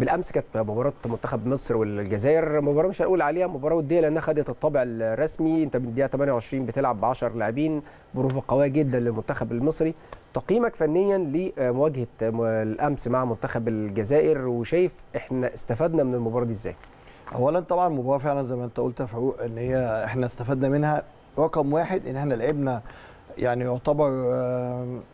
بالامس كانت مباراه منتخب مصر والجزائر مباراه مش هنقول عليها مباراه وديه لانها خدت الطابع الرسمي انت من الدقيقه 28 بتلعب ب 10 لاعبين بروفه قويه جدا للمنتخب المصري تقييمك فنيا لمواجهه الامس مع منتخب الجزائر وشايف احنا استفدنا من المباراه دي ازاي؟ اولا طبعا المباراه فعلا زي ما انت قلت يا فاروق ان هي احنا استفدنا منها رقم واحد ان احنا لعبنا يعني يعتبر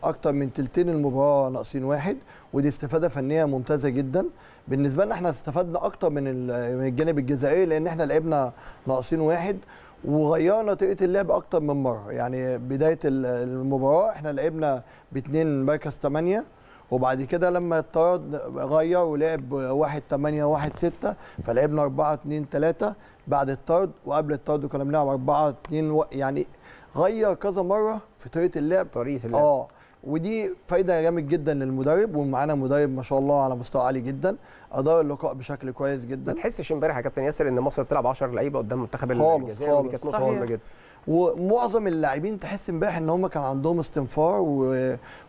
اكتر من تلتين المباراه ناقصين واحد ودي استفاده فنيه ممتازه جدا بالنسبه لنا احنا استفدنا اكتر من الجانب الجزائري لان احنا لعبنا ناقصين واحد وغيرنا طريقه اللعب اكتر من مره يعني بدايه المباراه احنا لعبنا باثنين مركز ثمانيه وبعد كده لما اتطرد غير ولعب واحد ثمانيه واحد سته فلعبنا اربعه اثنين تلاته بعد الطرد وقبل الطرد كنا بنلعب اربعه اثنين يعني غير كذا مره في طريقه اللعب طريقه اللعب اه ودي فايده جامد جدا للمدرب ومعانا مدرب ما شاء الله على مستوى عالي جدا ادار اللقاء بشكل كويس جدا ما تحسش امبارح يا كابتن ياسر ان مصر بتلعب 10 لعيبه قدام منتخب الجزائر خالص كانت نقطه مهمه جدا ومعظم اللاعبين تحس امبارح ان هم كان عندهم استنفار و...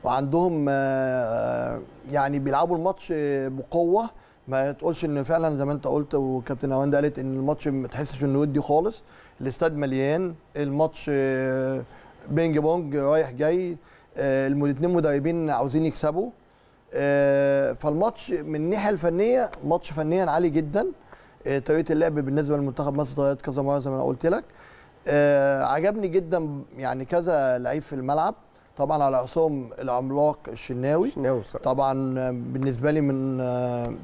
وعندهم آه، يعني بيلعبوا الماتش بقوه ما تقولش ان فعلا زي ما انت قلت وكابتن اوان قالت ان الماتش ما تحسش انه ودي خالص الاستاد مليان الماتش آه، بينج بونج رايح جاي آه، الاثنين مدربين عاوزين يكسبوا آه، فالماتش من الناحيه الفنيه ماتش فنيا عالي جدا طريقه اللعب بالنسبه للمنتخب مصر اتغيرت كذا مره زي ما انا قلت لك عجبني جدا يعني كذا لعيب في الملعب طبعا على عصام العملاق الشناوي الشناوي صح. طبعا بالنسبه لي من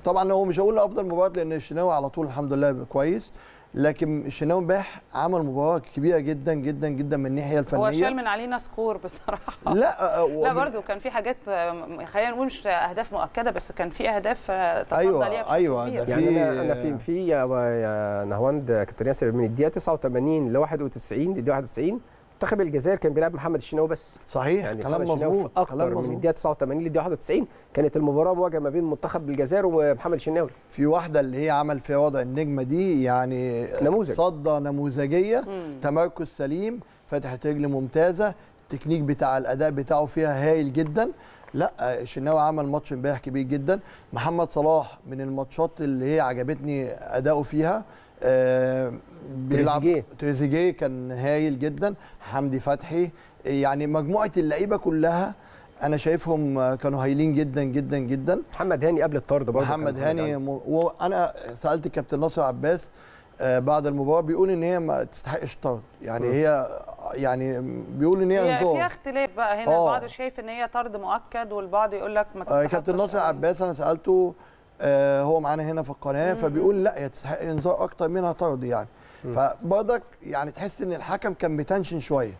طبعا هو مش هقول افضل مباراه لان الشناوي على طول الحمد لله كويس لكن الشناوي امبارح عمل مباراه كبيره جدا جدا جدا من الناحيه الفنيه هو شال من علينا سكور بصراحه لا و... آه، لا آه، برضه كان في حاجات آه، خلينا نقول مش اهداف مؤكده بس كان في اهداف ايوه عليها ايوه ده في يعني في في يا نهواند كابتن ياسر من الدقيقه 89 ل 91 دي 91 منتخب الجزائر كان بيلعب محمد الشناوي بس صحيح يعني كلام مظبوط كلام مظبوط من الدقيقه 89 للدقيقه 91 كانت المباراه مواجهه ما بين منتخب الجزائر ومحمد الشناوي في واحده اللي هي عمل فيها وضع النجمه دي يعني نموذج صده نموذجيه مم. تمركز سليم فتحه رجل ممتازه التكنيك بتاع الاداء بتاعه فيها هايل جدا لا الشناوي عمل ماتش امبارح كبير جدا محمد صلاح من الماتشات اللي هي عجبتني اداؤه فيها آه، بيلعب تريزيجيه كان هايل جدا حمدي فتحي يعني مجموعه اللعيبه كلها انا شايفهم كانوا هايلين جدا جدا جدا محمد هاني قبل الطرد برضه محمد هاني م... وانا سالت كابتن ناصر عباس آه، بعد المباراه بيقول ان هي ما تستحقش طرد يعني هي يعني بيقول ان هي انذار في اختلاف بقى هنا البعض آه. شايف ان هي طرد مؤكد والبعض يقول لك ما تستحقش كابتن ناصر عباس انا سالته آه، هو معانا هنا في القناه فبيقول لا هي تستحق انذار اكتر منها طرد يعني فبرضك يعني تحس ان الحكم كان بتنشن شويه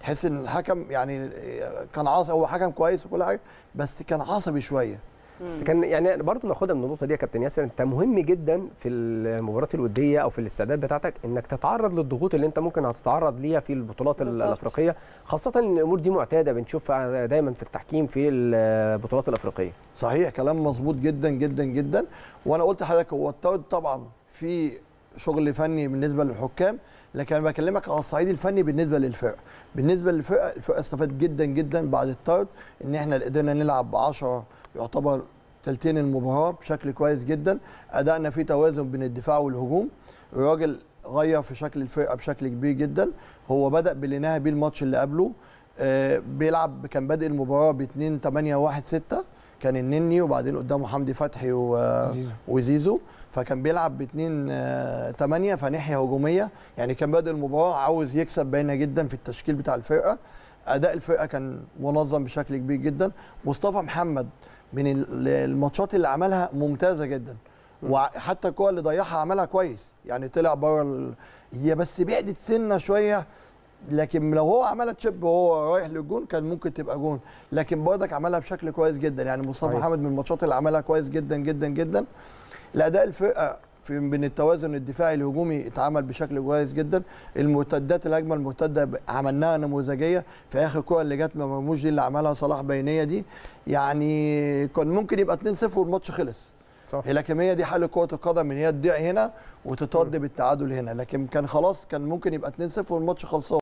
تحس ان الحكم يعني آه، كان عاصب هو حكم كويس وكل حاجه بس كان عصبي شويه بس كان يعني برضه ناخدها من النقطه دي يا كابتن ياسر انت مهم جدا في المباريات الوديه او في الاستعداد بتاعتك انك تتعرض للضغوط اللي انت ممكن هتتعرض ليها في البطولات بالزبط. الافريقيه خاصه ان الامور دي معتاده بنشوفها دايما في التحكيم في البطولات الافريقيه صحيح كلام مظبوط جدا جدا جدا وانا قلت لحضرتك هو طبعا في شغل فني بالنسبه للحكام لكن انا بكلمك على الصعيد الفني بالنسبه للفرقه بالنسبه للفرقه الفرقه استفادت جدا جدا بعد الطرد ان احنا قدرنا نلعب ب 10 يعتبر تلتين المباراه بشكل كويس جدا ادائنا فيه توازن بين الدفاع والهجوم الراجل غير في شكل الفرقه بشكل كبير جدا هو بدا باللي نهى بيه الماتش اللي قبله آه بيلعب كان بادئ المباراه ب 2 8 1 6 كان النني وبعدين قدامه حمدي فتحي و... وزيزو فكان بيلعب باثنين ثمانية آه، فناحية هجومية يعني كان بادئ المباراة عاوز يكسب باينة جدا في التشكيل بتاع الفرقة أداء الفرقة كان منظم بشكل كبير جدا مصطفى محمد من الماتشات اللي عملها ممتازة جدا وحتى الكوره اللي ضيعها عملها كويس يعني طلع بره ال... هي بس بعدت سنه شويه لكن لو هو عملها تشيب وهو رايح للجون كان ممكن تبقى جون لكن بردك عملها بشكل كويس جدا يعني مصطفى أيوة. حامد من الماتشات اللي عملها كويس جدا جدا جدا الاداء الفرقه في من التوازن الدفاعي الهجومي اتعمل بشكل كويس جدا المرتدات الهجمه المرتده عملناها نموذجيه في اخر كوره اللي جت مرموش دي اللي عملها صلاح بينيه دي يعني كان ممكن يبقى 2-0 والماتش خلص صح لكن هي دي حل كره القدم ان هي تضيع هنا وتترد بالتعادل هنا لكن كان خلاص كان ممكن يبقى 2-0 والماتش خلصان